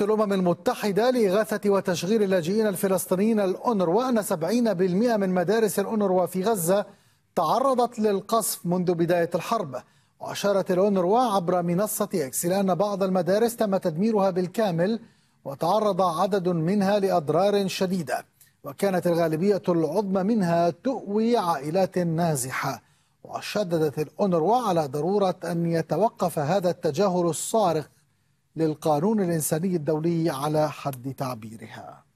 الأمم المتحدة لإغاثة وتشغيل اللاجئين الفلسطينيين الأونروا أن 70% من مدارس الأونروا في غزة تعرضت للقصف منذ بداية الحرب وأشارت الأونروا عبر منصة إكس إلى أن بعض المدارس تم تدميرها بالكامل وتعرض عدد منها لأضرار شديدة وكانت الغالبية العظمى منها تؤوي عائلات نازحة وشددت الأونروا على ضرورة أن يتوقف هذا التجاهل الصارخ للقانون الإنساني الدولي على حد تعبيرها